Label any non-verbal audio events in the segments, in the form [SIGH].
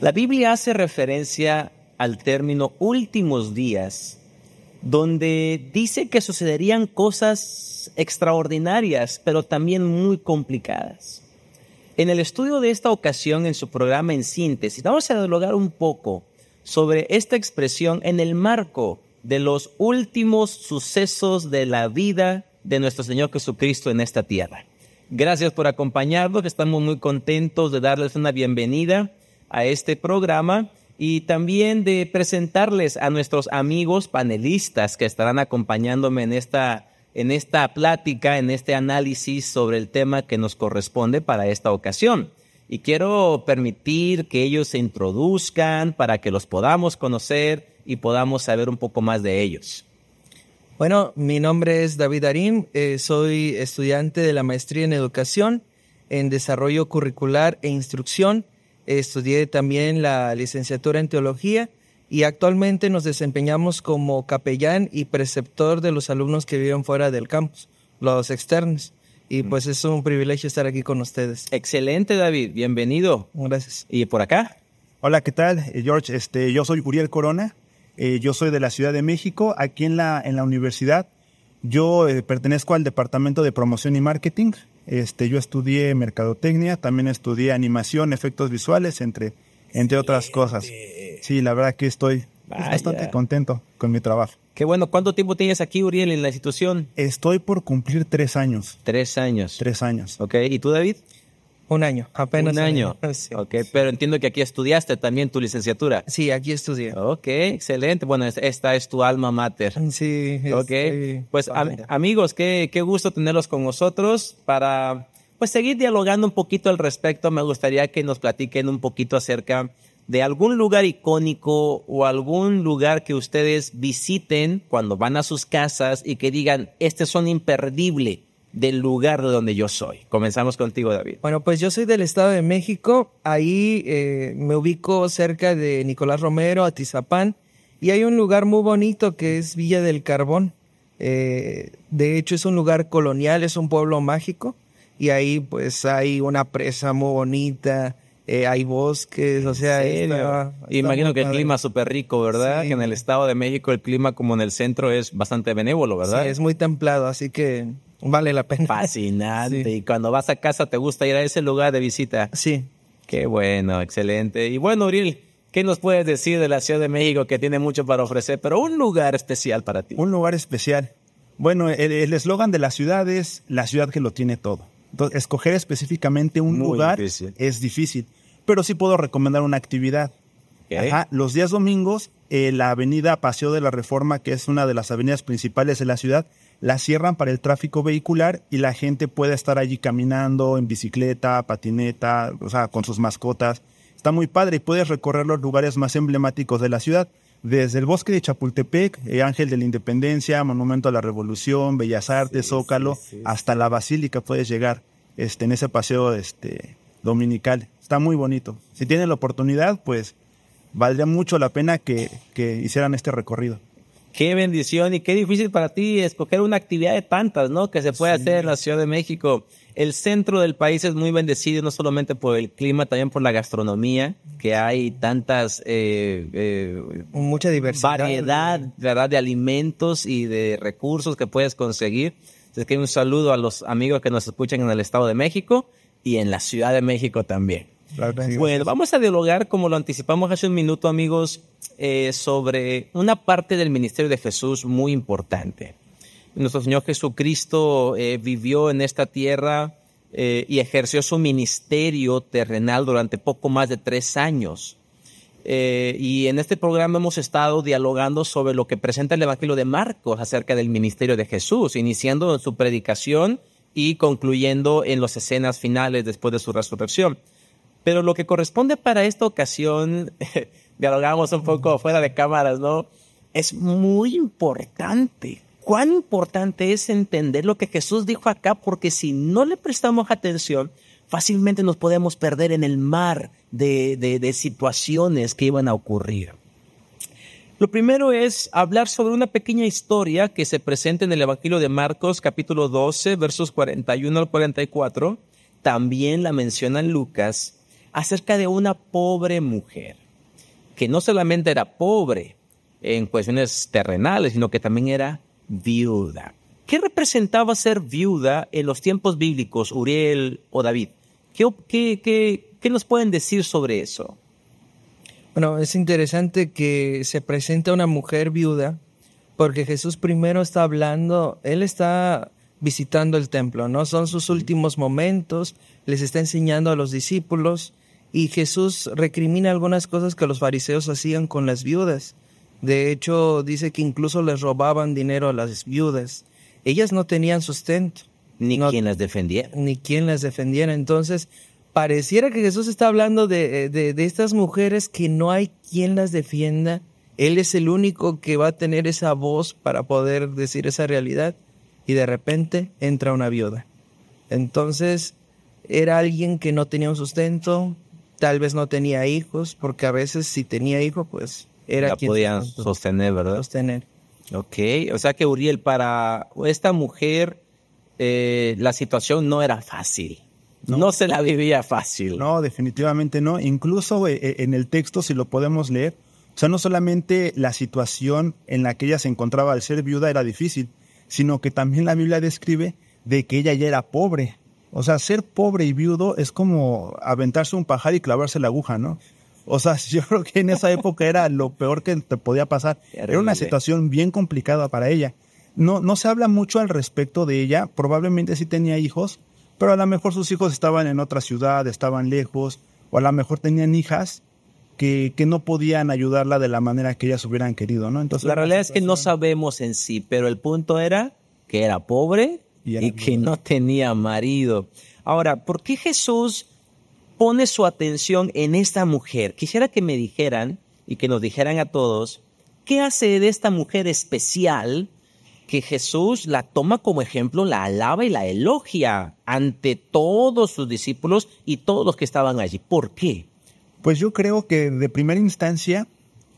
La Biblia hace referencia al término últimos días, donde dice que sucederían cosas extraordinarias, pero también muy complicadas. En el estudio de esta ocasión, en su programa en síntesis, vamos a dialogar un poco sobre esta expresión en el marco de los últimos sucesos de la vida de nuestro Señor Jesucristo en esta tierra. Gracias por acompañarnos, estamos muy contentos de darles una bienvenida a este programa y también de presentarles a nuestros amigos panelistas que estarán acompañándome en esta, en esta plática, en este análisis sobre el tema que nos corresponde para esta ocasión. Y quiero permitir que ellos se introduzcan para que los podamos conocer y podamos saber un poco más de ellos. Bueno, mi nombre es David Arim, eh, soy estudiante de la maestría en educación, en desarrollo curricular e instrucción estudié también la licenciatura en teología y actualmente nos desempeñamos como capellán y preceptor de los alumnos que viven fuera del campus, los externos. Y pues es un privilegio estar aquí con ustedes. Excelente, David. Bienvenido. Gracias. ¿Y por acá? Hola, ¿qué tal, eh, George? Este, yo soy Uriel Corona. Eh, yo soy de la Ciudad de México. Aquí en la, en la universidad, yo eh, pertenezco al Departamento de Promoción y Marketing. Este, yo estudié mercadotecnia, también estudié animación, efectos visuales, entre, entre otras cosas. Sí, la verdad que estoy bastante contento con mi trabajo. Qué bueno, ¿cuánto tiempo tienes aquí, Uriel, en la institución? Estoy por cumplir tres años. Tres años. Tres años. Ok, ¿y tú, David? Un año, apenas. Un año. Ok, pero entiendo que aquí estudiaste también tu licenciatura. Sí, aquí estudié. Ok, excelente. Bueno, esta es tu alma mater. Sí. Ok. Pues amigos, qué, qué gusto tenerlos con nosotros para pues seguir dialogando un poquito al respecto. Me gustaría que nos platiquen un poquito acerca de algún lugar icónico o algún lugar que ustedes visiten cuando van a sus casas y que digan, este son imperdible del lugar de donde yo soy. Comenzamos contigo, David. Bueno, pues yo soy del Estado de México. Ahí eh, me ubico cerca de Nicolás Romero, Atizapán. Y hay un lugar muy bonito que es Villa del Carbón. Eh, de hecho, es un lugar colonial, es un pueblo mágico. Y ahí, pues, hay una presa muy bonita. Eh, hay bosques, o sea, imagino que el clima es súper rico, ¿verdad? Que en el Estado de México el clima como en el centro es bastante benévolo, ¿verdad? Sí, es muy templado, así que Vale la pena. Fascinante. Y cuando vas a casa te gusta ir a ese lugar de visita. Sí. Qué bueno, excelente. Y bueno, Uriel, ¿qué nos puedes decir de la Ciudad de México que tiene mucho para ofrecer, pero un lugar especial para ti? Un lugar especial. Bueno, el eslogan de la ciudad es la ciudad que lo tiene todo. escoger específicamente un lugar es difícil, pero sí puedo recomendar una actividad. los días domingos, eh, la avenida Paseo de la Reforma, que es una de las avenidas principales de la ciudad, la cierran para el tráfico vehicular y la gente puede estar allí caminando, en bicicleta, patineta, o sea, con sus mascotas. Está muy padre y puedes recorrer los lugares más emblemáticos de la ciudad, desde el bosque de Chapultepec, el eh, Ángel de la Independencia, Monumento a la Revolución, Bellas Artes, Zócalo, hasta la Basílica puedes llegar este, en ese paseo este, dominical. Está muy bonito. Si tienen la oportunidad, pues valdría mucho la pena que, que hicieran este recorrido. Qué bendición y qué difícil para ti escoger una actividad de tantas, ¿no? Que se puede hacer en la Ciudad de México. El centro del país es muy bendecido, no solamente por el clima, también por la gastronomía, que hay tantas... Eh, eh, Mucha diversidad. Variedad, ¿verdad? De alimentos y de recursos que puedes conseguir. Así que un saludo a los amigos que nos escuchan en el Estado de México y en la Ciudad de México también. Bueno, vamos a dialogar, como lo anticipamos hace un minuto, amigos, eh, sobre una parte del ministerio de Jesús muy importante. Nuestro Señor Jesucristo eh, vivió en esta tierra eh, y ejerció su ministerio terrenal durante poco más de tres años. y en este programa hemos estado dialogando sobre lo que presenta el Evangelio de Marcos acerca del ministerio de Jesús, iniciando en su predicación y concluyendo en las escenas finales después de su resurrección. Pero lo que corresponde para esta ocasión, [LAUGHS] dialogamos un poco fuera de cámaras, ¿no? Es muy importante. Cuán importante es entender lo que Jesús dijo acá, porque si no le prestamos atención, fácilmente nos podemos perder en el mar de, de, de situaciones que iban a ocurrir. Lo primero es hablar sobre una pequeña historia que se presenta en el Evangelio de Marcos capítulo 12 versos 41 al 44. También la menciona Lucas acerca de una pobre mujer, que no solamente era pobre en cuestiones terrenales, sino que también era viuda. ¿Qué representaba ser viuda en los tiempos bíblicos, Uriel o David? ¿Qué, nos pueden decir sobre eso? Bueno, es interesante que se presenta una mujer viuda, porque Jesús primero está hablando, él está visitando el templo, ¿no? Son sus últimos momentos, les está enseñando a los discípulos y Jesús recrimina algunas cosas que los fariseos hacían con las viudas. De hecho, dice que incluso les robaban dinero a las viudas. Ellas no tenían sustento. Ni quien las defendiera. Ni quien las defendiera. Entonces, pareciera que Jesús está hablando de estas mujeres que no hay quien las defienda. Él es el único que va a tener esa voz para poder decir esa realidad. Y de repente entra una viuda. Entonces, era alguien que no tenía un sustento, Tal vez no tenía hijos, porque a veces si tenía hijos, pues era la podían sostener, ¿verdad? Sostener. Ok, o sea que Uriel, para esta mujer eh, la situación no era fácil. no. se la vivía fácil. No, definitivamente no. Incluso eh, eh, en el texto, si lo podemos leer, o sea, no solamente la situación en la que ella se encontraba al ser viuda era difícil, sino que también la Biblia describe de que ella ya era pobre. O sea, ser pobre y viudo es como aventarse un pajar y clavarse la aguja, ¿no? O sea, [LAUGHS] yo creo que en esa época era lo peor que te podía pasar. Era una situación bien complicada para ella. No, no se habla mucho al respecto de ella. Probablemente sí tenía hijos, pero a lo mejor sus hijos estaban en otra ciudad, estaban lejos, o a lo mejor tenían hijas que, que, no podían ayudarla de la manera que ellas hubieran querido, ¿no? Entonces, la realidad es que no sabemos en sí, pero el punto era que era pobre, y, que no tenía marido. Ahora, ¿por qué Jesús pone su atención en esta mujer? Quisiera que me dijeran y que nos dijeran a todos, ¿qué hace de esta mujer especial que Jesús la toma como ejemplo, la alaba y la elogia ante todos sus discípulos y todos los que estaban allí. ¿Por qué? Pues yo creo que de primera instancia,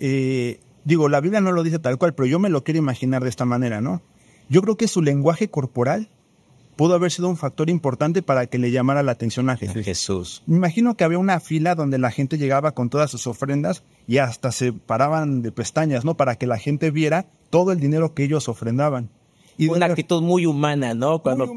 eh, digo, la Biblia no lo dice tal cual, pero yo me lo quiero imaginar de esta manera, ¿no? Yo creo que su lenguaje corporal pudo haber sido un factor importante para que le llamara la atención a Jesús. Me imagino que había una fila donde la gente llegaba con todas sus ofrendas y hasta se paraban de pestañas, ¿no? Para que la gente viera todo el dinero que ellos ofrendaban. Y una actitud muy humana, ¿no? Cuando,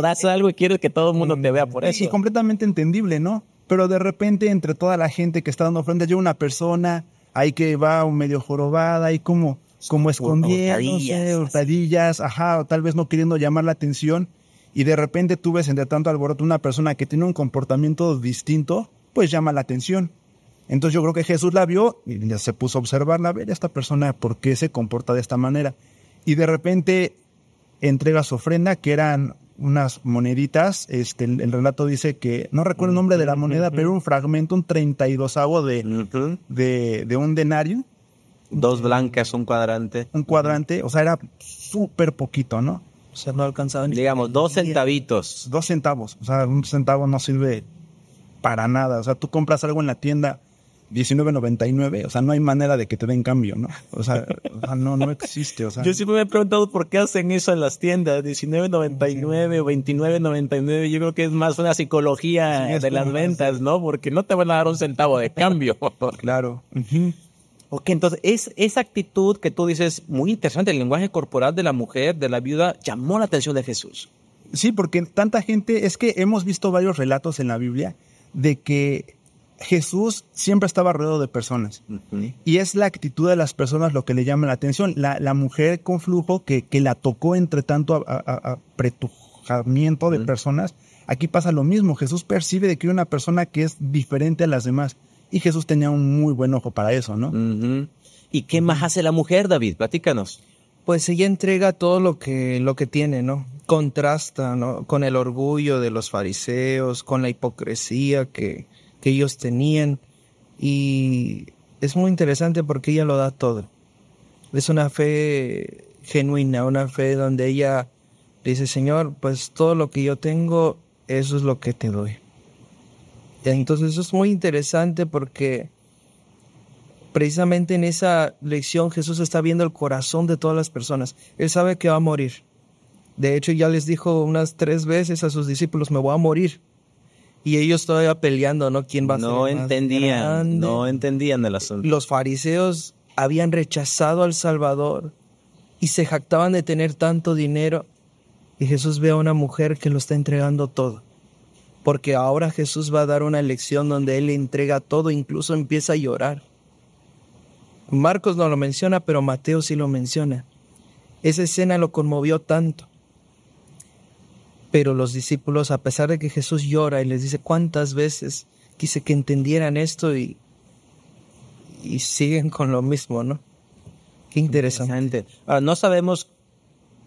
das algo y quieres que todo el mundo te vea por eso. Es completamente entendible, ¿no? Pero de repente, entre toda la gente que está dando ofrendas, llega una persona ahí que va medio jorobada y como como escondidas, hurtadillas, ajá, o tal vez no queriendo llamar la atención. Y de repente tú ves entre tanto alboroto una persona que tiene un comportamiento distinto, pues llama la atención. Entonces yo creo que Jesús la vio y ya se puso a observarla, a ver esta persona por qué se comporta de esta manera. Y de repente entrega su ofrenda, que eran unas moneditas. Este, el, relato dice que, no recuerdo el nombre de la moneda, pero un fragmento, un 32 y de, un denario. Dos blancas, un cuadrante. Un cuadrante, o sea, era súper poquito, ¿no? O sea, no alcanzaban. Digamos, dos centavitos. Dos centavos, o sea, un centavo no sirve para nada. O sea, tú compras algo en la tienda 19.99, o sea, no hay manera de que te den cambio, ¿no? O sea, no, no existe, o sea. Yo siempre me he preguntado por qué hacen eso en las tiendas, 19.99 o 29.99, yo creo que es más una psicología de las ventas, ¿no? Porque no te van a dar un centavo de cambio. claro. [LAUGHS] Ok, entonces es, esa actitud que tú dices, muy interesante, el lenguaje corporal de la mujer, de la viuda, llamó la atención de Jesús. Sí, porque tanta gente, es que hemos visto varios relatos en la Biblia de que Jesús siempre estaba rodeado de personas. Y es la actitud de las personas lo que le llama la atención. La, mujer con flujo que, que, la tocó entre tanto apretujamiento de personas. Aquí pasa lo mismo. Jesús percibe de que hay una persona que es diferente a las demás. Y Jesús tenía un muy buen ojo para eso, ¿no? ¿Y qué más hace la mujer, David? Platícanos. Pues ella entrega todo lo que, lo que tiene, ¿no? Contrasta, Con el orgullo de los fariseos, con la hipocresía que ellos tenían. Y es muy interesante porque ella lo da todo. Es una fe genuina, una fe donde ella dice, Señor, pues todo lo que yo tengo, eso es lo que te doy. Entonces eso es muy interesante porque precisamente en esa lección Jesús está viendo el corazón de todas las personas. Él sabe que va a morir. De hecho ya les dijo unas tres veces a sus discípulos, me voy a morir. Y ellos todavía peleando, ¿no? ¿Quién va a no ser? No entendían, no entendían el asunto. Los fariseos habían rechazado al Salvador y se jactaban de tener tanto dinero. Y Jesús ve a una mujer que lo está entregando todo porque ahora Jesús va a dar una lección donde Él le entrega todo, incluso empieza a llorar. Marcos no lo menciona, pero Mateo sí lo menciona. Esa escena lo conmovió tanto. Pero los discípulos, a pesar de que Jesús llora y les dice cuántas veces quise que entendieran esto y, y siguen con lo mismo, ¿no? Qué interesante. Ah, no sabemos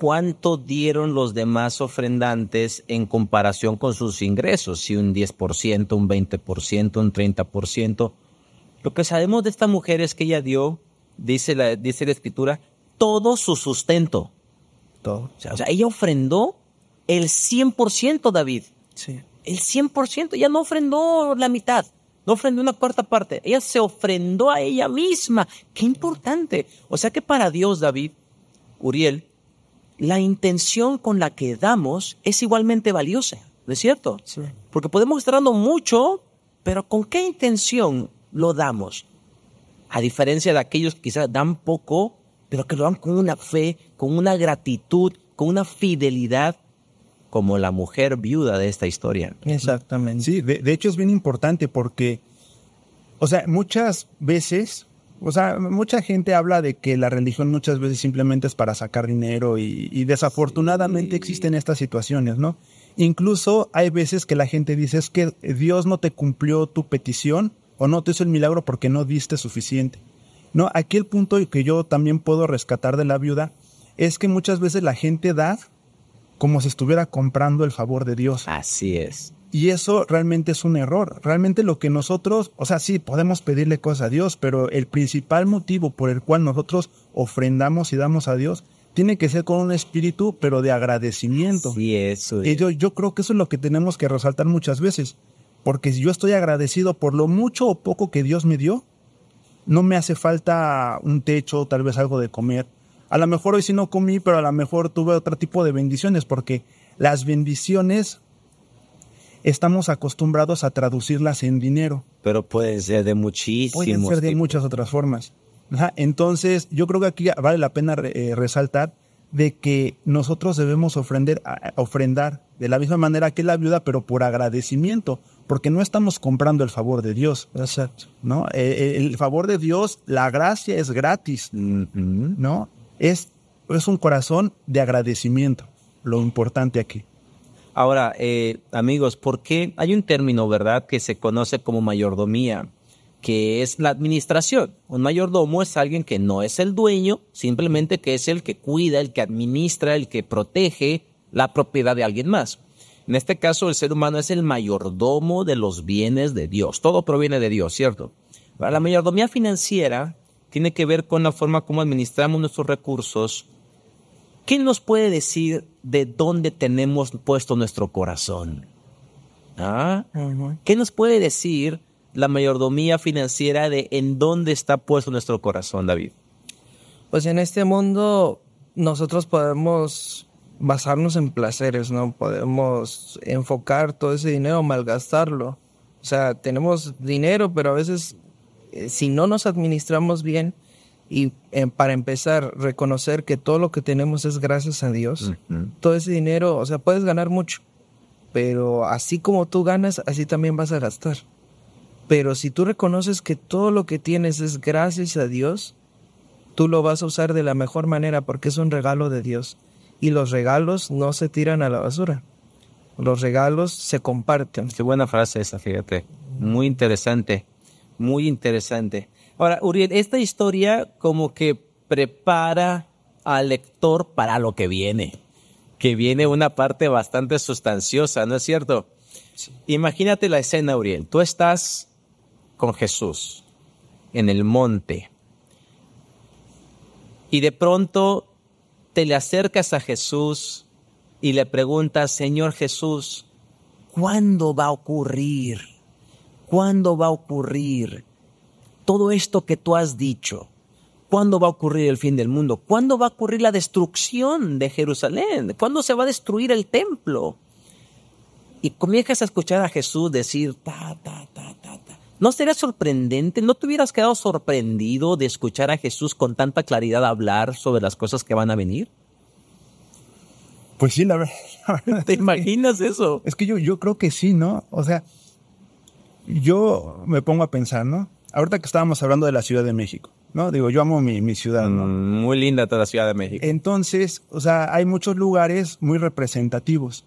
cuánto dieron los demás ofrendantes en comparación con sus ingresos, si un 10%, un 20%, un 30%. Lo que sabemos de esta mujer es que ella dio, dice la, dice la escritura, todo su sustento. Todo. O sea, ella ofrendó el 100%, David. Sí. El 100%. Ella no ofrendó la mitad. No ofrendó una cuarta parte. Ella se ofrendó a ella misma. Qué importante. O sea que para Dios, David, Uriel, la intención con la que damos es igualmente valiosa, ¿no es cierto? Porque podemos estar dando mucho, pero ¿con qué intención lo damos? A diferencia de aquellos que quizás dan poco, pero que lo dan con una fe, con una gratitud, con una fidelidad como la mujer viuda de esta historia. Exactamente. Sí, de, de hecho es bien importante porque, o sea, muchas veces o sea, mucha gente habla de que la religión muchas veces simplemente es para sacar dinero y, desafortunadamente existen estas situaciones, ¿no? Incluso hay veces que la gente dice es que Dios no te cumplió tu petición o no te hizo el milagro porque no diste suficiente. No, aquí el punto que yo también puedo rescatar de la viuda es que muchas veces la gente da como si estuviera comprando el favor de Dios. Así es. Y eso realmente es un error. Realmente lo que nosotros, o sea, sí, podemos pedirle cosas a Dios, pero el principal motivo por el cual nosotros ofrendamos y damos a Dios tiene que ser con un espíritu, pero de agradecimiento. Sí, eso. Y yo, yo creo que eso es lo que tenemos que resaltar muchas veces. Porque si yo estoy agradecido por lo mucho o poco que Dios me dio, no me hace falta un techo, tal vez algo de comer. A lo mejor hoy sí no comí, pero a lo mejor tuve otro tipo de bendiciones, porque las bendiciones estamos acostumbrados a traducirlas en dinero. Pero puede ser de muchísimos. Puede ser de muchas otras formas. Entonces, yo creo que aquí vale la pena eh, resaltar de que nosotros debemos ofrender, ofrendar de la misma manera que la viuda, pero por agradecimiento, porque no estamos comprando el favor de Dios. Exacto. ¿no? Eh, eh, el, favor de Dios, la gracia es gratis, ¿no? es un corazón de agradecimiento, lo importante aquí. Ahora, eh, amigos, ¿por qué hay un término, verdad, que se conoce como mayordomía, que es la administración? Un mayordomo es alguien que no es el dueño, simplemente que es el que cuida, el que administra, el que protege la propiedad de alguien más. En este caso, el ser humano es el mayordomo de los bienes de Dios. Todo proviene de Dios, ¿cierto? la mayordomía financiera tiene que ver con la forma como administramos nuestros recursos ¿Qué nos puede decir de dónde tenemos puesto nuestro corazón? ¿Ah? ¿Qué nos puede decir la mayordomía financiera de en dónde está puesto nuestro corazón, David? Pues en este mundo nosotros podemos basarnos en placeres, ¿no? Podemos enfocar todo ese dinero, malgastarlo. O sea, tenemos dinero, pero a veces eh, si no nos administramos bien, y eh, para empezar, reconocer que todo lo que tenemos es gracias a Dios. Todo ese dinero, o sea, puedes ganar mucho, pero así como tú ganas, así también vas a gastar. Pero si tú reconoces que todo lo que tienes es gracias a Dios, tú lo vas a usar de la mejor manera porque es un regalo de Dios. Y los regalos no se tiran a la basura. Los regalos se comparten. Qué buena frase esa, fíjate. Muy interesante, muy interesante. Ahora, Uriel, esta historia como que prepara al lector para lo que viene, que viene una parte bastante sustanciosa, ¿no es cierto? Imagínate la escena, Uriel. Tú estás con Jesús en el monte y de pronto te le acercas a Jesús y le preguntas, Señor Jesús, ¿cuándo va a ocurrir? ¿Cuándo va a ocurrir todo esto que tú has dicho, ¿cuándo va a ocurrir el fin del mundo? ¿Cuándo va a ocurrir la destrucción de Jerusalén? ¿Cuándo se va a destruir el templo? Y comienzas a escuchar a Jesús decir, ta, ta, ta, ta, ta. ¿No sería sorprendente? ¿No te hubieras quedado sorprendido de escuchar a Jesús con tanta claridad hablar sobre las cosas que van a venir? Pues sí, la [LAUGHS] verdad. ¿Te imaginas eso? Es que yo, yo creo que sí, ¿no? O sea, yo me pongo a pensar, ¿no? ahorita que estábamos hablando de la Ciudad de México, ¿no? Digo, yo amo mi, ciudad, ¿no? Mm, muy linda toda la Ciudad de México. Entonces, o sea, hay muchos lugares muy representativos.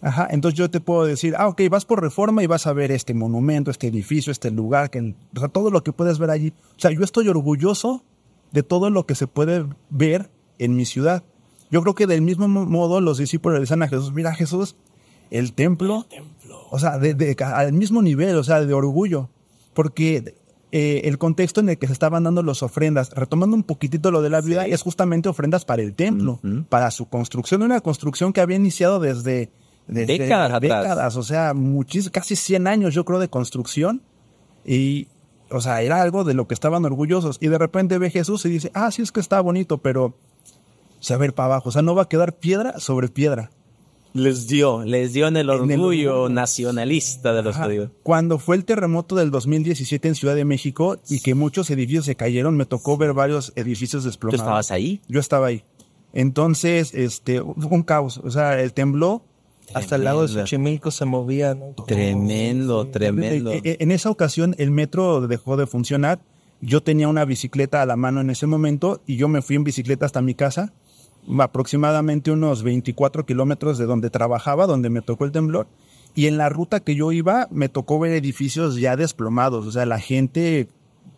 Ajá, entonces yo te puedo decir, ah, ok, vas por reforma y vas a ver este monumento, este edificio, este lugar, que, o sea, todo lo que puedes ver allí. O sea, yo estoy orgulloso de todo lo que se puede ver en mi ciudad. Yo creo que del mismo modo los discípulos le dicen a Jesús, mira Jesús, el templo, o sea, de, al mismo nivel, o sea, de orgullo. Porque eh, el contexto en el que se estaban dando las ofrendas. Retomando un poquitito lo de la vida, es justamente ofrendas para el templo, para su construcción, una construcción que había iniciado desde, décadas, o sea, casi 100 años yo creo de construcción. Y, o sea, era algo de lo que estaban orgullosos. Y de repente ve Jesús y dice, ah, sí es que está bonito, pero se va a ver para abajo, o sea, no va a quedar piedra sobre piedra. Les dio, les dio en el orgullo nacionalista de los judíos. Cuando fue el terremoto del 2017 en Ciudad de México y que muchos edificios se cayeron, me tocó ver varios edificios desplomados. ¿Tú estabas ahí? Yo estaba ahí. Entonces, este, fue un caos. O sea, el tembló Hasta el lado de Xochimilco se movía. Tremendo, tremendo. E, e, en esa ocasión el metro dejó de funcionar. Yo tenía una bicicleta a la mano en ese momento y yo me fui en bicicleta hasta mi casa aproximadamente unos 24 kilómetros de donde trabajaba, donde me tocó el temblor. Y en la ruta que yo iba, me tocó ver edificios ya desplomados, o sea, la gente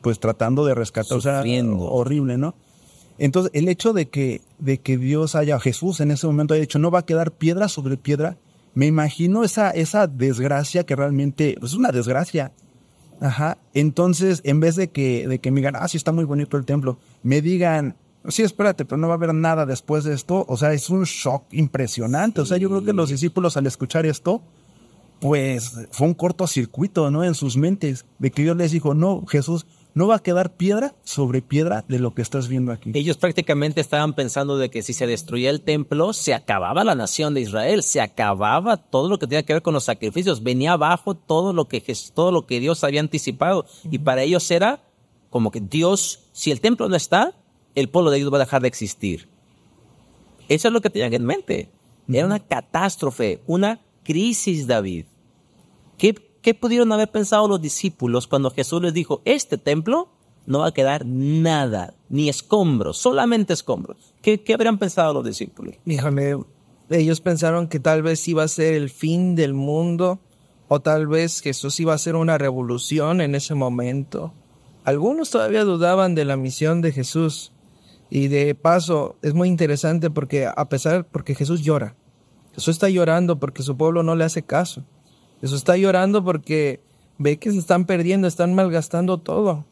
pues tratando de rescatar, o sea, horrible, ¿no? Entonces, el hecho de que, de que Dios haya, Jesús en ese momento haya dicho, no va a quedar piedra sobre piedra, me imagino esa, esa desgracia que realmente pues, es una desgracia. Ajá. Entonces, en vez de que, de que me digan, ah, sí, está muy bonito el templo, me digan, sí, espérate, pero no va a haber nada después de esto. O sea, es un shock impresionante. O sea, yo creo que los discípulos al escuchar esto, pues fue un cortocircuito, ¿no? En sus mentes, de que Dios les dijo, no, Jesús, no va a quedar piedra sobre piedra de lo que estás viendo aquí. Ellos prácticamente estaban pensando de que si se destruía el templo, se acababa la nación de Israel, se acababa todo lo que tenía que ver con los sacrificios, venía abajo todo lo que, todo lo que Dios había anticipado. Y para ellos era como que Dios, si el templo no está, el pueblo de Dios va a dejar de existir. Eso es lo que tenían en mente. Era una catástrofe, una crisis, David. ¿Qué, ¿Qué pudieron haber pensado los discípulos cuando Jesús les dijo, este templo no va a quedar nada, ni escombros, solamente escombros? ¿Qué, habrían pensado los discípulos? Híjole, ellos pensaron que tal vez iba a ser el fin del mundo o tal vez Jesús iba a ser una revolución en ese momento. Algunos todavía dudaban de la misión de Jesús, y de paso, es muy interesante porque a pesar, porque Jesús llora. Jesús está llorando porque su pueblo no le hace caso. Jesús está llorando porque ve que se están perdiendo, están malgastando todo.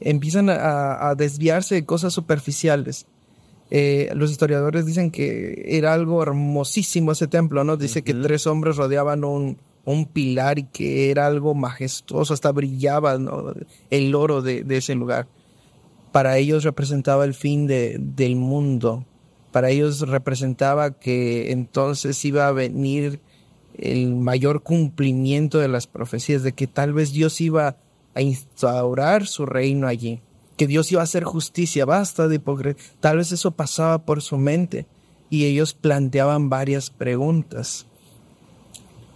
Empiezan a, desviarse de cosas superficiales. Eh, los historiadores dicen que era algo hermosísimo ese templo, ¿no? Dice que tres hombres rodeaban un, pilar y que era algo majestuoso, hasta brillaba el oro de, de ese lugar para ellos representaba el fin de, del mundo, para ellos representaba que entonces iba a venir el mayor cumplimiento de las profecías, de que tal vez Dios iba a instaurar su reino allí, que Dios iba a hacer justicia, basta de hipocresía. Tal vez eso pasaba por su mente y ellos planteaban varias preguntas.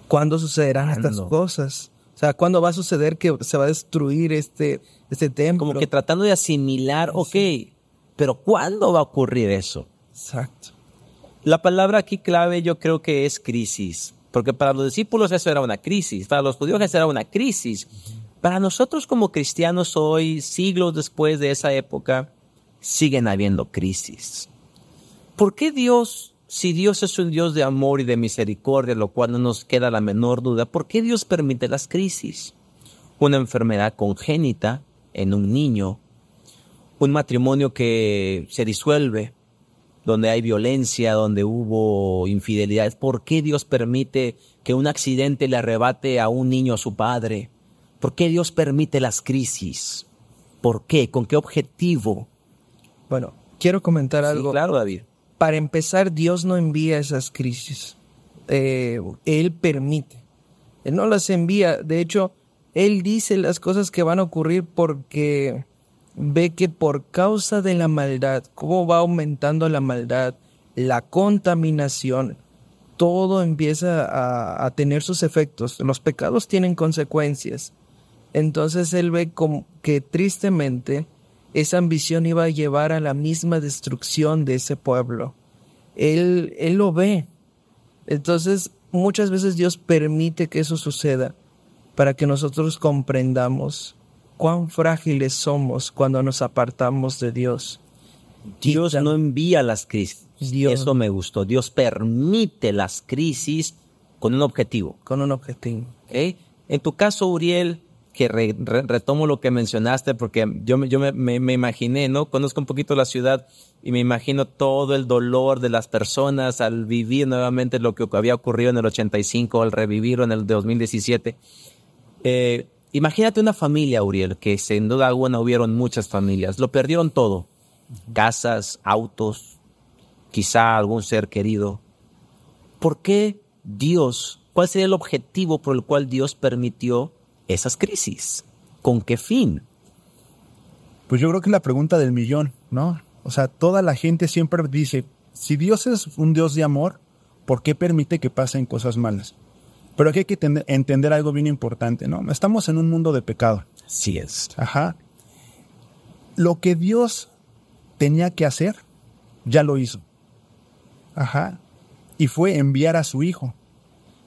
¿Cuándo sucederán estas cosas? O sea, ¿cuándo va a suceder que se va a destruir este, este templo? Como que tratando de asimilar, ok, pero ¿cuándo va a ocurrir eso? Exacto. La palabra aquí clave yo creo que es crisis, porque para los discípulos eso era una crisis, para los judíos eso era una crisis. Para nosotros como cristianos hoy, siglos después de esa época, siguen habiendo crisis. ¿Por qué Dios si Dios es un Dios de amor y de misericordia, lo cual no nos queda la menor duda, ¿por qué Dios permite las crisis? Una enfermedad congénita en un niño, un matrimonio que se disuelve, donde hay violencia, donde hubo infidelidad. ¿Por qué Dios permite que un accidente le arrebate a un niño a su padre? ¿Por qué Dios permite las crisis? ¿Por qué? ¿Con qué objetivo? Bueno, quiero comentar algo. Sí, claro, David para empezar, Dios no envía esas crisis. Eh, él permite. Él no las envía. De hecho, Él dice las cosas que van a ocurrir porque ve que por causa de la maldad, cómo va aumentando la maldad, la contaminación, todo empieza a, tener sus efectos. Los pecados tienen consecuencias. Entonces Él ve que tristemente esa ambición iba a llevar a la misma destrucción de ese pueblo. Él, él lo ve. Entonces, muchas veces Dios permite que eso suceda para que nosotros comprendamos cuán frágiles somos cuando nos apartamos de Dios. Dios no envía las crisis. Eso me gustó. Dios permite las crisis con un objetivo. Con un objetivo. ¿Eh? En tu caso, Uriel, que retomo lo que mencionaste, porque yo, yo me, imaginé, ¿no? Conozco un poquito la ciudad y me imagino todo el dolor de las personas al vivir nuevamente lo que había ocurrido en el 85, al revivirlo en el 2017. Eh, imagínate una familia, Uriel, que sin duda alguna hubieron muchas familias, lo perdieron todo, casas, autos, quizá algún ser querido. ¿Por qué Dios, cuál sería el objetivo por el cual Dios permitió esas crisis? ¿Con qué fin? Pues yo creo que la pregunta del millón, ¿no? O sea, toda la gente siempre dice, si Dios es un Dios de amor, ¿por qué permite que pasen cosas malas? Pero aquí hay que entender algo bien importante, ¿no? Estamos en un mundo de pecado. Sí es. Ajá. Lo que Dios tenía que hacer, ya lo hizo. Ajá. Y fue enviar a su hijo.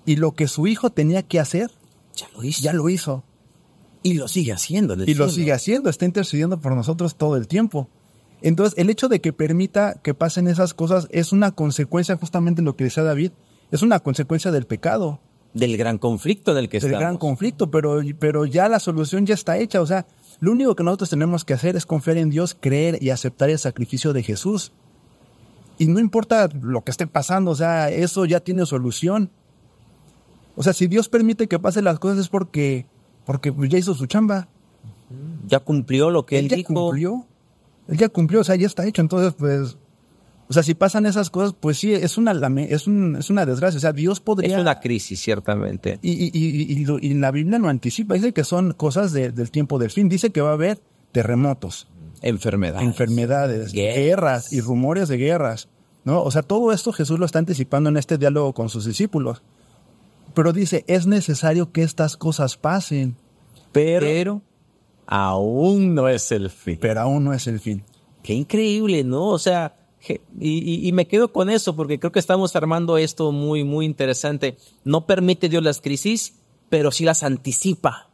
Y lo que su hijo tenía que hacer, ya lo hizo. Ya lo hizo. Y lo sigue haciendo. Y lo sigue haciendo, está intercediendo por nosotros todo el tiempo. Entonces, el hecho de que permita que pasen esas cosas es una consecuencia justamente de lo que decía David, es una consecuencia del pecado. Del gran conflicto del que estamos. Del gran conflicto, pero, pero ya la solución ya está hecha. O sea, lo único que nosotros tenemos que hacer es confiar en Dios, creer y aceptar el sacrificio de Jesús. Y no importa lo que esté pasando, o sea, eso ya tiene solución. O sea, si Dios permite que pasen las cosas es porque, porque ya hizo su chamba. Ya cumplió lo que él, él ya dijo. cumplió. Él ya cumplió, o sea, ya está hecho. Entonces, pues, o sea, si pasan esas cosas, pues sí, es una, es un, es una desgracia. O sea, Dios podría... Es una crisis, ciertamente. Y, y, y, la Biblia no anticipa. Dice que son cosas del tiempo del fin. Dice que va a haber terremotos. Enfermedades. Enfermedades. Guerras. y rumores de guerras. ¿no? O sea, todo esto Jesús lo está anticipando en este diálogo con sus discípulos. Pero dice, es necesario que estas cosas pasen. Pero, aún no es el fin. Pero aún no es el fin. Qué increíble, ¿no? O sea, y, me quedo con eso porque creo que estamos armando esto muy, muy interesante. No permite Dios las crisis, pero sí las anticipa.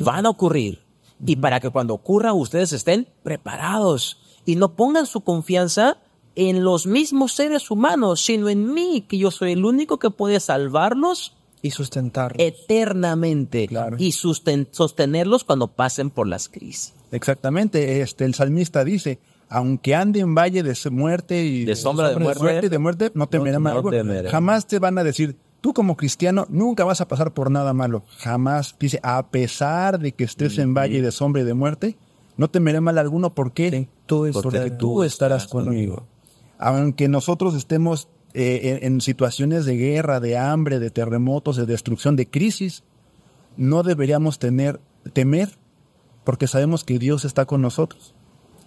Van a ocurrir. Y para que cuando ocurra ustedes estén preparados y no pongan su confianza en los mismos seres humanos, sino en mí, que yo soy el único que puede salvarlos y sustentarlos. Eternamente. Y sostenerlos cuando pasen por las crisis. Exactamente. Este, el salmista dice, aunque ande en valle de muerte y de sombra, de, muerte, no temeré mal. Jamás te van a decir, tú como cristiano nunca vas a pasar por nada malo. Jamás. Dice, a pesar de que estés en valle de sombra y de muerte, no temeré mal alguno porque, tú, porque tú, estarás, conmigo. Aunque nosotros estemos eh, en, situaciones de guerra, de hambre, de terremotos, de destrucción, de crisis, no deberíamos tener temer porque sabemos que Dios está con nosotros.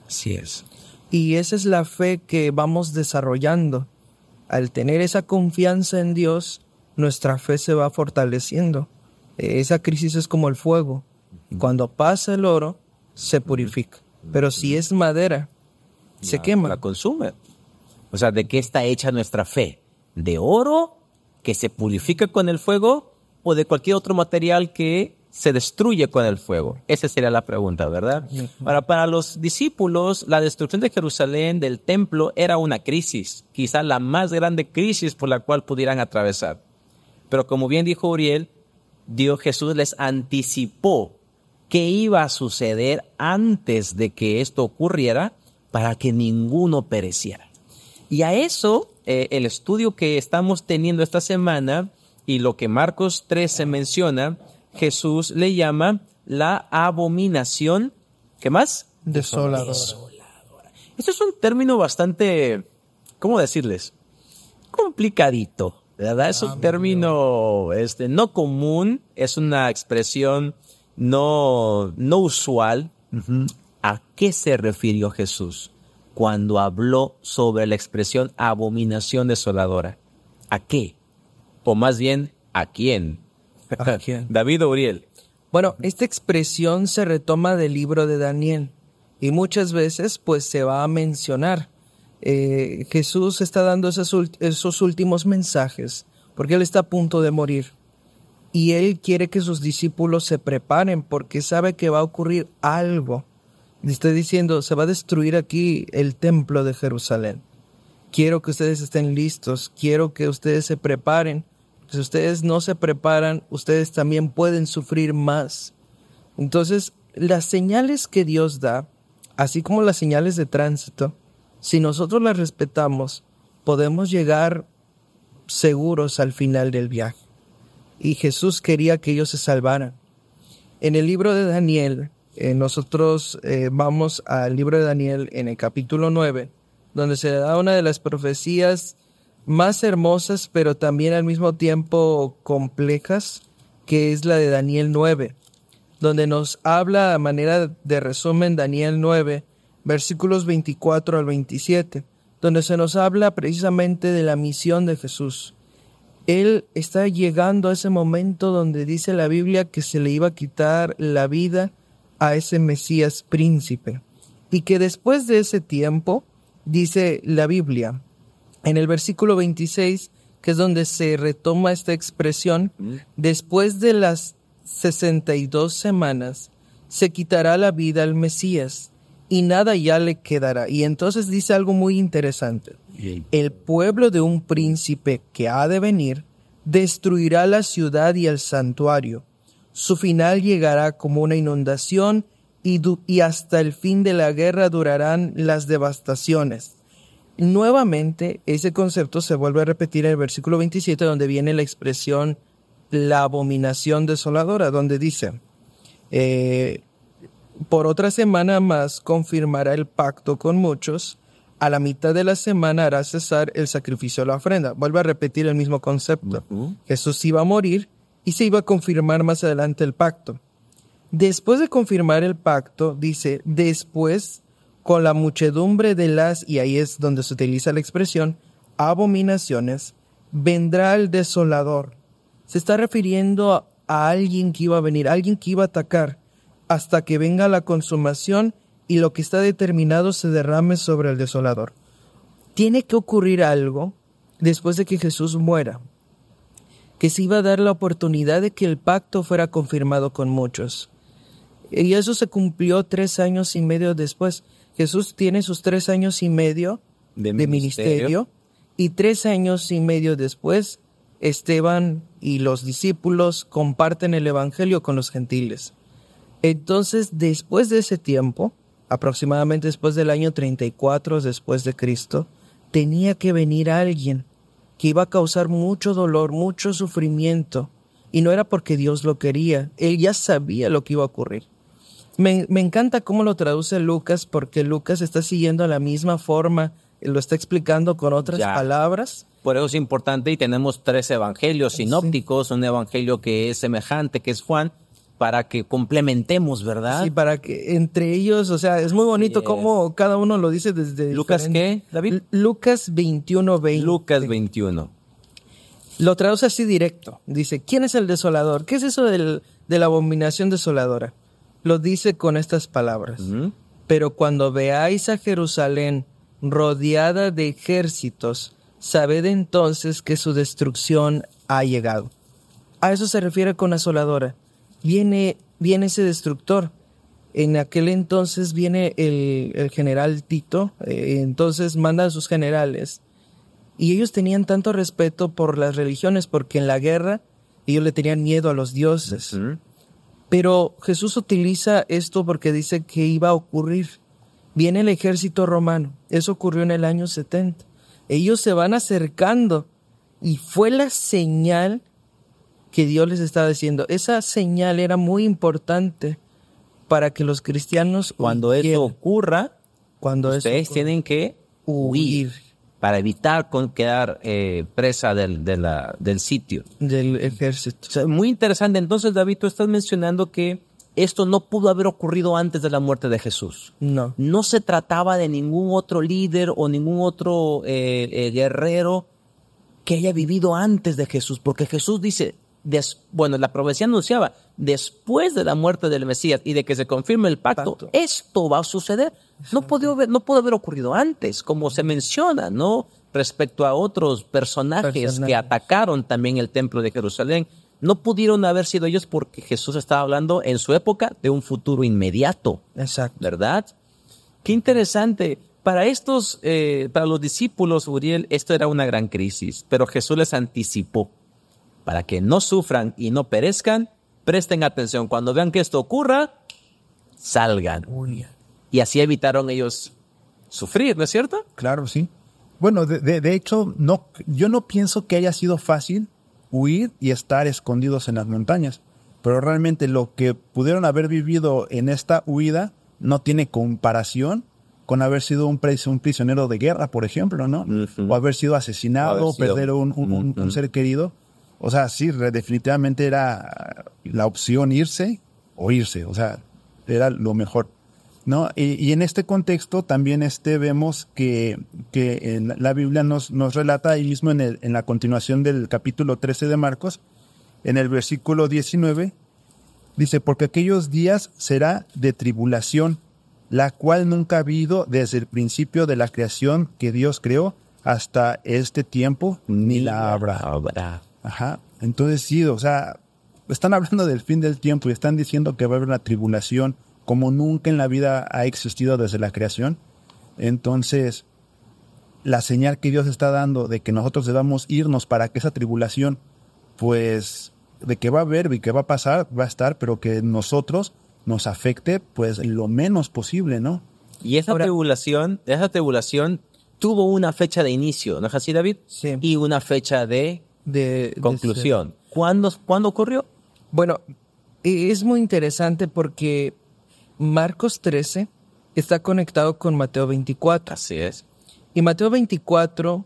Así es. Y esa es la fe que vamos desarrollando. Al tener esa confianza en Dios, nuestra fe se va fortaleciendo. Eh, esa crisis es como el fuego. Cuando pasa el oro, se purifica. Pero si es madera, se quema. La consume. O sea, ¿de qué está hecha nuestra fe? ¿De oro que se purifica con el fuego o de cualquier otro material que se destruye con el fuego? Esa sería la pregunta, ¿verdad? Para, para los discípulos, la destrucción de Jerusalén, del templo, era una crisis, quizá la más grande crisis por la cual pudieran atravesar. Pero como bien dijo Uriel, Dios Jesús les anticipó qué iba a suceder antes de que esto ocurriera para que ninguno pereciera. Y a eso, eh, el estudio que estamos teniendo esta semana y lo que Marcos 13 menciona, Jesús le llama la abominación, ¿qué más? Desoladora. Desoladora. Este es un término bastante, ¿cómo decirles? Complicadito. ¿verdad? Es un ah, término este, no común, es una expresión no, no usual. ¿A qué se refirió Jesús? cuando habló sobre la expresión abominación desoladora. ¿A qué? O más bien, ¿a quién? ¿A [LAUGHS] quién? David Uriel. Bueno, esta expresión se retoma del libro de Daniel y muchas veces pues se va a mencionar. Eh, Jesús está dando esos, esos últimos mensajes porque Él está a punto de morir y Él quiere que sus discípulos se preparen porque sabe que va a ocurrir algo Estoy diciendo, se va a destruir aquí el templo de Jerusalén. Quiero que ustedes estén listos, quiero que ustedes se preparen. Si ustedes no se preparan, ustedes también pueden sufrir más. Entonces, las señales que Dios da, así como las señales de tránsito, si nosotros las respetamos, podemos llegar seguros al final del viaje. Y Jesús quería que ellos se salvaran. En el libro de Daniel, eh, nosotros eh, vamos al libro de Daniel en el capítulo 9, donde se da una de las profecías más hermosas, pero también al mismo tiempo complejas, que es la de Daniel 9, donde nos habla a manera de resumen Daniel 9, versículos 24 al 27, donde se nos habla precisamente de la misión de Jesús. Él está llegando a ese momento donde dice la Biblia que se le iba a quitar la vida a ese Mesías príncipe. Y que después de ese tiempo, dice la Biblia, en el versículo 26, que es donde se retoma esta expresión, mm. después de las 62 semanas, se quitará la vida al Mesías y nada ya le quedará. Y entonces dice algo muy interesante. El pueblo de un príncipe que ha de venir destruirá la ciudad y el santuario su final llegará como una inundación y, hasta el fin de la guerra durarán las devastaciones. Nuevamente, ese concepto se vuelve a repetir en el versículo 27, donde viene la expresión la abominación desoladora, donde dice, eh, por otra semana más confirmará el pacto con muchos, a la mitad de la semana hará cesar el sacrificio de la ofrenda. Vuelve a repetir el mismo concepto. Jesús iba a morir, y se iba a confirmar más adelante el pacto. Después de confirmar el pacto, dice, después, con la muchedumbre de las, y ahí es donde se utiliza la expresión, abominaciones, vendrá el desolador. Se está refiriendo a, alguien que iba a venir, alguien que iba a atacar, hasta que venga la consumación y lo que está determinado se derrame sobre el desolador. Tiene que ocurrir algo después de que Jesús muera, que se iba a dar la oportunidad de que el pacto fuera confirmado con muchos. Y eso se cumplió tres años y medio después. Jesús tiene sus tres años y medio de, ministerio. ministerio. y tres años y medio después Esteban y los discípulos comparten el Evangelio con los gentiles. Entonces, después de ese tiempo, aproximadamente después del año 34 después de Cristo, tenía que venir alguien que iba a causar mucho dolor, mucho sufrimiento, y no era porque Dios lo quería, él ya sabía lo que iba a ocurrir. Me, encanta cómo lo traduce Lucas, porque Lucas está siguiendo la misma forma, lo está explicando con otras palabras. Por eso es importante y tenemos tres evangelios sinópticos, un evangelio que es semejante, que es Juan, para que complementemos, ¿verdad? Sí, para que entre ellos, o sea, es muy bonito como cómo cada uno lo dice desde... Lucas, ¿qué? David. Lucas 21, 20. Lucas 21. Lo traduce así directo. Dice, ¿quién es el desolador? ¿Qué es eso de la abominación desoladora? Lo dice con estas palabras. Pero cuando veáis a Jerusalén rodeada de ejércitos, sabed entonces que su destrucción ha llegado. A eso se refiere con asoladora viene, viene ese destructor. En aquel entonces viene el, el general Tito, eh, entonces manda a sus generales. Y ellos tenían tanto respeto por las religiones, porque en la guerra ellos le tenían miedo a los dioses. Pero Jesús utiliza esto porque dice que iba a ocurrir. Viene el ejército romano, eso ocurrió en el año 70. Ellos se van acercando y fue la señal que Dios les estaba diciendo. Esa señal era muy importante para que los cristianos cuando esto ocurra, cuando ustedes tienen que huir, para evitar quedar eh, presa del, del sitio del ejército. muy interesante. Entonces, David, tú estás mencionando que esto no pudo haber ocurrido antes de la muerte de Jesús. No. No se trataba de ningún otro líder o ningún otro eh, eh, guerrero que haya vivido antes de Jesús, porque Jesús dice, bueno, la profecía anunciaba, después de la muerte del Mesías y de que se confirme el pacto, esto va a suceder. No pudo, haber, ocurrido antes, como se menciona, ¿no? Respecto a otros personajes, que atacaron también el templo de Jerusalén. No pudieron haber sido ellos porque Jesús estaba hablando en su época de un futuro inmediato. Exacto. ¿Verdad? Qué interesante. Para estos, eh, para los discípulos, Uriel, esto era una gran crisis, pero Jesús les anticipó para que no sufran y no perezcan, presten atención. Cuando vean que esto ocurra, salgan. Y así evitaron ellos sufrir, ¿no es cierto? Claro, sí. Bueno, de, de, hecho, no, yo no pienso que haya sido fácil huir y estar escondidos en las montañas, pero realmente lo que pudieron haber vivido en esta huida no tiene comparación con haber sido un, un prisionero de guerra, por ejemplo, ¿no? O haber sido asesinado, haber perder un, un, ser querido. O sea, sí, definitivamente era la opción irse o irse, o sea, era lo mejor. ¿No? Y, en este contexto también este, vemos que, que eh, la Biblia nos, nos relata ahí mismo en, en la continuación del capítulo 13 de Marcos, en el versículo 19, dice, porque aquellos días será de tribulación, la cual nunca ha habido desde el principio de la creación que Dios creó hasta este tiempo, ni la habrá. Ajá. Entonces sí, o sea, están hablando del fin del tiempo y están diciendo que va a haber una tribulación como nunca en la vida ha existido desde la creación. Entonces, la señal que Dios está dando de que nosotros debamos irnos para que esa tribulación, pues, de que va a haber y que va a pasar, va a estar, pero que nosotros nos afecte, pues, lo menos posible, ¿no? Y esa tribulación, esa tribulación tuvo una fecha de inicio, ¿no es así, David? Sí. Y una fecha de Conclusión, ¿Cuándo, ocurrió? Bueno, e, es muy interesante porque Marcos 13 está conectado con Mateo 24. Así es. Y Mateo 24,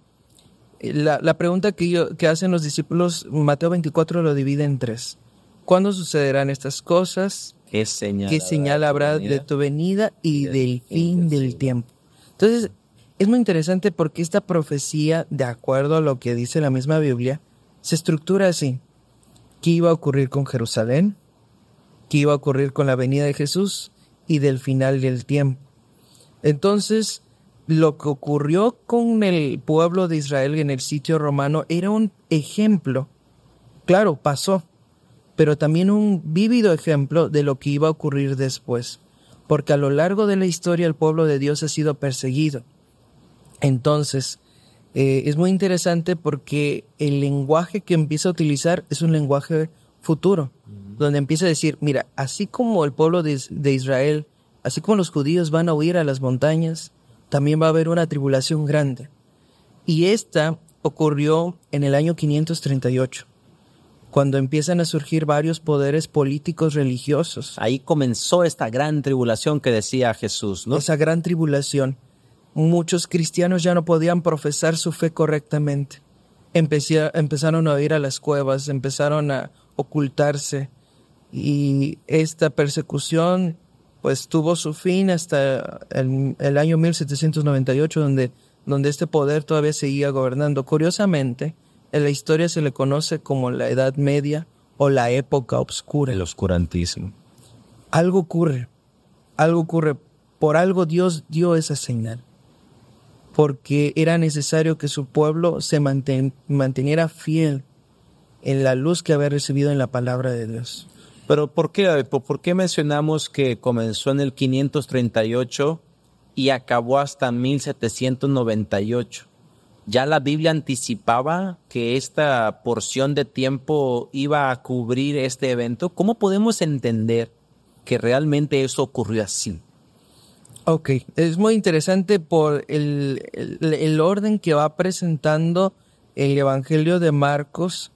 eh, la, la pregunta que, yo, que hacen los discípulos, Mateo 24 lo divide en tres. ¿Cuándo sucederán estas cosas? ¿Qué señal, habrá de tu venida y del fin del tiempo? Entonces, es muy interesante porque esta profecía, de acuerdo a lo que dice la misma Biblia, se estructura así. ¿Qué iba a ocurrir con Jerusalén? ¿Qué iba a ocurrir con la venida de Jesús y del final del tiempo? Entonces, lo que ocurrió con el pueblo de Israel en el sitio romano era un ejemplo. Claro, pasó, pero también un vívido ejemplo de lo que iba a ocurrir después, porque a lo largo de la historia el pueblo de Dios ha sido perseguido entonces, eh, es muy interesante porque el lenguaje que empieza a utilizar es un lenguaje futuro, donde empieza a decir, mira, así como el pueblo de, de, Israel, así como los judíos van a huir a las montañas, también va a haber una tribulación grande. Y esta ocurrió en el año 538, cuando empiezan a surgir varios poderes políticos religiosos. Ahí comenzó esta gran tribulación que decía Jesús, ¿no? Esa gran tribulación muchos cristianos ya no podían profesar su fe correctamente. empezaron a ir a las cuevas, empezaron a ocultarse y esta persecución pues tuvo su fin hasta el, año 1798 donde, donde este poder todavía seguía gobernando. Curiosamente, en la historia se le conoce como la Edad Media o la época oscura. El oscurantismo. Algo ocurre, algo ocurre. Por algo Dios dio esa señal porque era necesario que su pueblo se manteniera fiel en la luz que había recibido en la palabra de Dios. Pero ¿por qué, ¿por qué mencionamos que comenzó en el 538 y acabó hasta 1798? ¿Ya la Biblia anticipaba que esta porción de tiempo iba a cubrir este evento? ¿Cómo podemos entender que realmente eso ocurrió así? Ok, es muy interesante por el, orden que va presentando el Evangelio de Marcos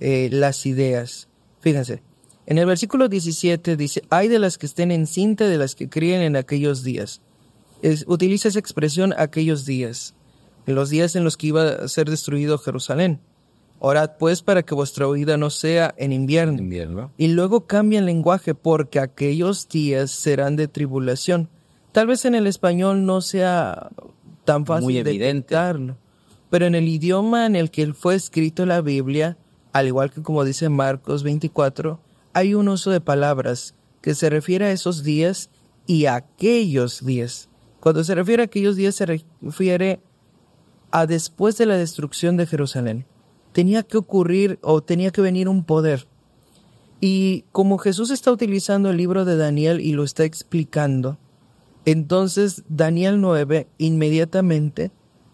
eh, las ideas. Fíjense, en el versículo 17 dice, hay de las que estén en cinta de las que críen en aquellos días. utiliza esa expresión aquellos días, en los días en los que iba a ser destruido Jerusalén. Orad pues para que vuestra huida no sea en invierno. invierno. Y luego cambia el lenguaje porque aquellos días serán de tribulación. Tal vez en el español no sea tan fácil de pero en el idioma en el que fue escrito la Biblia, al igual que como dice Marcos 24, hay un uso de palabras que se refiere a esos días y a aquellos días. Cuando se refiere a aquellos días se refiere a después de la destrucción de Jerusalén. Tenía que ocurrir o tenía que venir un poder. Y como Jesús está utilizando el libro de Daniel y lo está explicando, entonces, Daniel 9 inmediatamente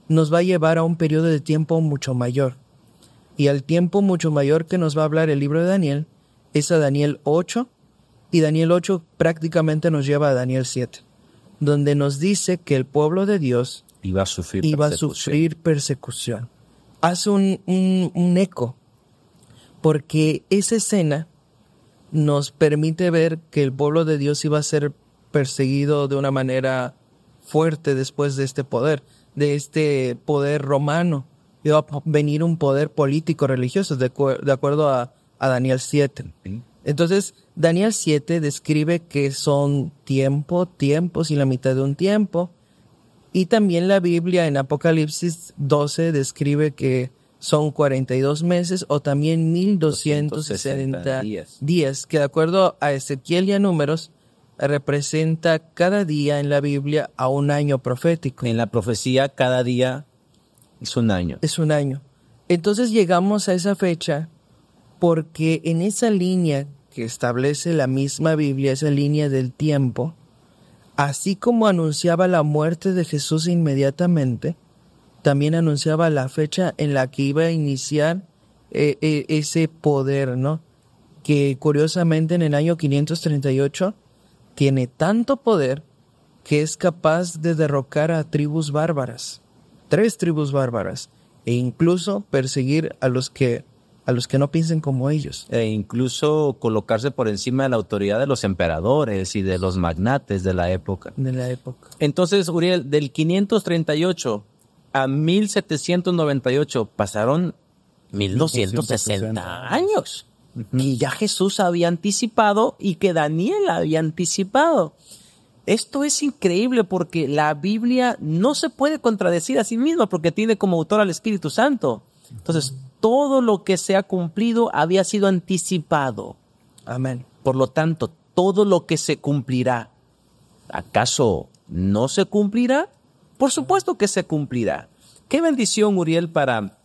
nos va a llevar a un periodo de tiempo mucho mayor. Y al tiempo mucho mayor que nos va a hablar el libro de Daniel es a Daniel 8 y Daniel 8 prácticamente nos lleva a Daniel 7, donde nos dice que el pueblo de Dios iba a sufrir, persecución. Hace un, un, un eco, porque esa escena nos permite ver que el pueblo de Dios iba a ser perseguido de una manera fuerte después de este poder, de este poder romano. Iba a venir un poder político religioso, de, acuerdo a, Daniel 7. Entonces, Daniel 7 describe que son tiempo, tiempos y la mitad de un tiempo. Y también la Biblia en Apocalipsis 12 describe que son 42 meses o también 1260 días. días, que de acuerdo a Ezequiel y a números, representa cada día en la Biblia a un año profético. En la profecía cada día es un año. Es un año. Entonces llegamos a esa fecha porque en esa línea que establece la misma Biblia, esa línea del tiempo, así como anunciaba la muerte de Jesús inmediatamente, también anunciaba la fecha en la que iba a iniciar eh, eh, ese poder, ¿no? Que curiosamente en el año 538 tiene tanto poder que es capaz de derrocar a tribus bárbaras, tres tribus bárbaras, e incluso perseguir a los que a los que no piensen como ellos. E incluso colocarse por encima de la autoridad de los emperadores y de los magnates de la época. De la época. Entonces, Uriel, del 538 a 1798 pasaron 1260 años. Y ya Jesús había anticipado y que Daniel había anticipado. Esto es increíble porque la Biblia no se puede contradecir a sí misma porque tiene como autor al Espíritu Santo. Entonces, todo lo que se ha cumplido había sido anticipado. Amén. Por lo tanto, todo lo que se cumplirá, ¿acaso no se cumplirá? Por supuesto que se cumplirá. Qué bendición, Uriel, para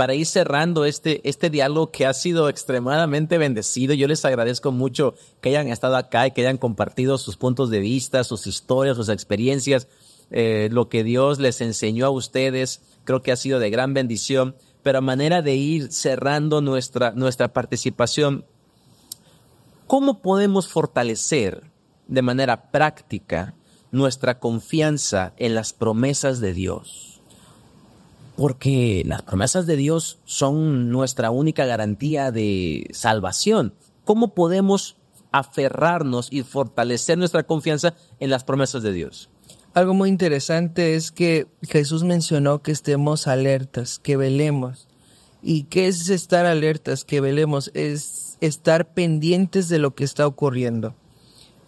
para ir cerrando este, este diálogo que ha sido extremadamente bendecido, yo les agradezco mucho que hayan estado acá y que hayan compartido sus puntos de vista, sus historias, sus experiencias, eh, lo que Dios les enseñó a ustedes. Creo que ha sido de gran bendición. Pero a manera de ir cerrando nuestra, nuestra participación, ¿cómo podemos fortalecer de manera práctica nuestra confianza en las promesas de Dios? porque las promesas de Dios son nuestra única garantía de salvación. ¿Cómo podemos aferrarnos y fortalecer nuestra confianza en las promesas de Dios? Algo muy interesante es que Jesús mencionó que estemos alertas, que velemos. ¿Y qué es estar alertas, que velemos? Es estar pendientes de lo que está ocurriendo.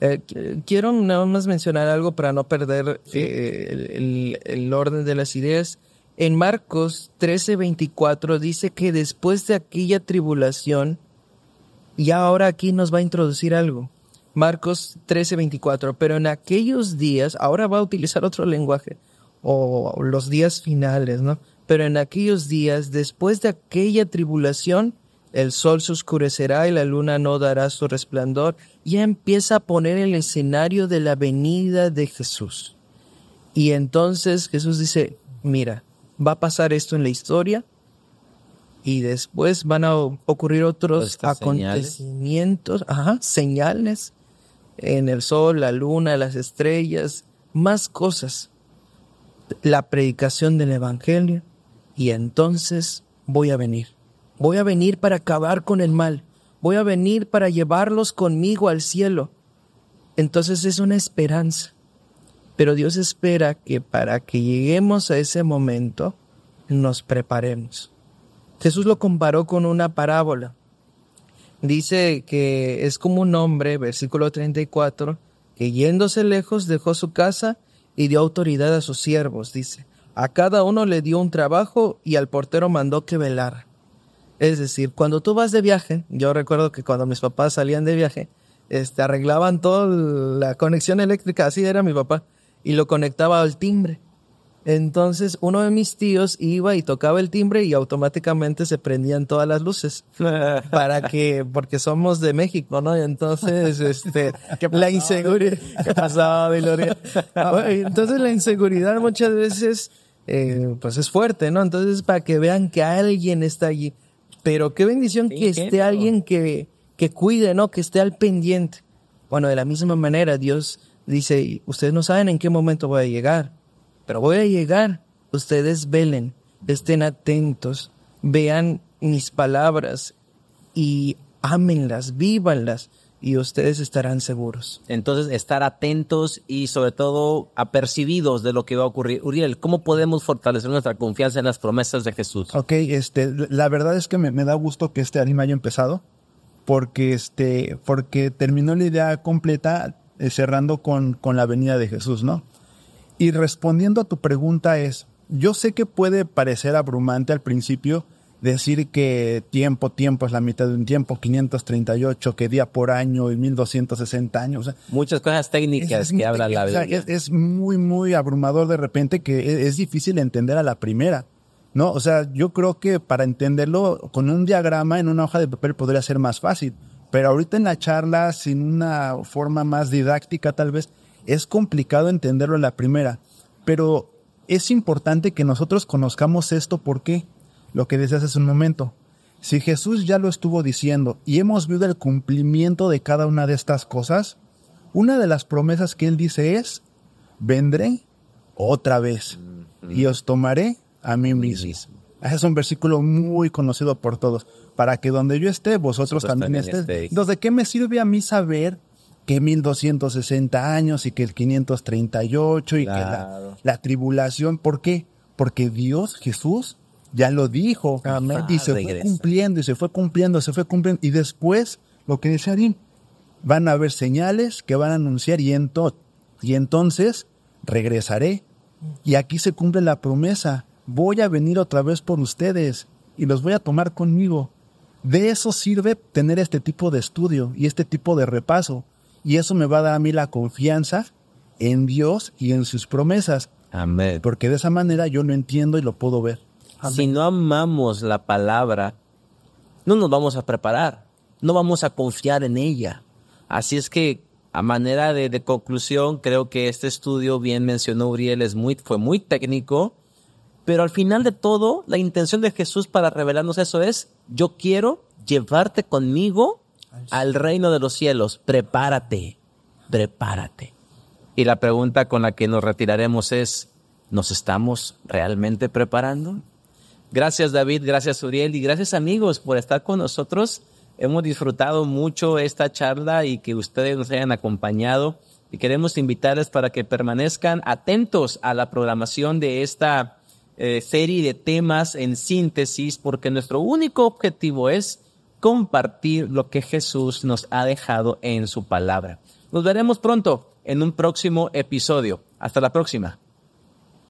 Eh, quiero nada más mencionar algo para no perder eh, el, el, orden de las ideas. En Marcos 13:24 dice que después de aquella tribulación, y ahora aquí nos va a introducir algo. Marcos 13:24, pero en aquellos días, ahora va a utilizar otro lenguaje, o los días finales, ¿no? Pero en aquellos días, después de aquella tribulación, el sol se oscurecerá y la luna no dará su resplandor, ya empieza a poner el escenario de la venida de Jesús. Y entonces Jesús dice, mira, va a pasar esto en la historia y después van a ocurrir otros pues, acontecimientos, señales. señales en el sol, la luna, las estrellas, más cosas. La predicación del Evangelio y entonces voy a venir. Voy a venir para acabar con el mal. Voy a venir para llevarlos conmigo al cielo. Entonces es una esperanza. Pero Dios espera que para que lleguemos a ese momento nos preparemos. Jesús lo comparó con una parábola. Dice que es como un hombre, versículo 34, que yéndose lejos dejó su casa y dio autoridad a sus siervos, dice. A cada uno le dio un trabajo y al portero mandó que velara. Es decir, cuando tú vas de viaje, yo recuerdo que cuando mis papás salían de viaje, este, arreglaban toda la conexión eléctrica, así era mi papá, y lo conectaba al timbre. Entonces uno de mis tíos iba y tocaba el timbre y automáticamente se prendían todas las luces [LAUGHS] para que porque somos de México, ¿no? Entonces este [LAUGHS] la inseguridad ¿Qué pasaba, Gloria? [LAUGHS] Entonces la inseguridad muchas veces eh, pues es fuerte, ¿no? Entonces para que vean que alguien está allí, pero qué bendición que esté alguien que que cuide, ¿no? Que esté al pendiente. Bueno, de la misma manera Dios Dice, ustedes no saben en qué momento voy a llegar, pero voy a llegar. Ustedes velen, estén atentos, vean mis palabras y ámenlas, vívanlas y ustedes estarán seguros. Entonces, estar atentos y sobre todo apercibidos de lo que va a ocurrir. Uriel, ¿cómo podemos fortalecer nuestra confianza en las promesas de Jesús? Ok, este, la verdad es que me, da gusto que este anime haya empezado, porque, este, porque terminó la idea completa eh, cerrando con, con la venida de Jesús, ¿no? Y respondiendo a tu pregunta es, yo sé que puede parecer abrumante al principio decir que tiempo, tiempo es la mitad de un tiempo, 538, que día por año y 1260 años. Muchas cosas técnicas que habla la Biblia. es, es, muy, muy abrumador de repente que e, es, difícil entender a la primera. ¿no? O sea, yo creo que para entenderlo con un diagrama en una hoja de papel podría ser más fácil. Pero ahorita en la charla, sin una forma más didáctica tal vez, es complicado entenderlo en la primera. Pero es importante que nosotros conozcamos esto porque, lo que decía hace un momento, si Jesús ya lo estuvo diciendo y hemos visto el cumplimiento de cada una de estas cosas, una de las promesas que él dice es, vendré otra vez y os tomaré a mí mismo es un versículo muy conocido por todos. Para que donde yo esté, vosotros, también, estéis. ¿De qué me sirve a mí saber que 1260 años y que el 538 y que la, tribulación? ¿Por qué? Porque Dios, Jesús, ya lo dijo. Amén. y se ah, fue cumpliendo, y se fue cumpliendo, se fue cumpliendo. Y después, lo que dice Arín, van a haber señales que van a anunciar y entonces regresaré. Y aquí se cumple la promesa voy a venir otra vez por ustedes y los voy a tomar conmigo. De eso sirve tener este tipo de estudio y este tipo de repaso. Y eso me va a dar a mí la confianza en Dios y en sus promesas. Amén. Porque de esa manera yo lo entiendo y lo puedo ver. Si no amamos la palabra, no nos vamos a preparar, no vamos a confiar en ella. Así es que, a manera de, conclusión, creo que este estudio, bien mencionó Uriel, es muy, fue muy técnico, pero al final de todo, la intención de Jesús para revelarnos eso es, yo quiero llevarte conmigo al reino de los cielos. Prepárate, prepárate. Y la pregunta con la que nos retiraremos es, ¿nos estamos realmente preparando? Gracias David, gracias Uriel y gracias amigos por estar con nosotros. Hemos disfrutado mucho esta charla y que ustedes nos hayan acompañado. Y queremos invitarles para que permanezcan atentos a la programación de esta eh, serie de temas en síntesis, porque nuestro único objetivo es compartir lo que Jesús nos ha dejado en su palabra. Nos veremos pronto en un próximo episodio. Hasta la próxima.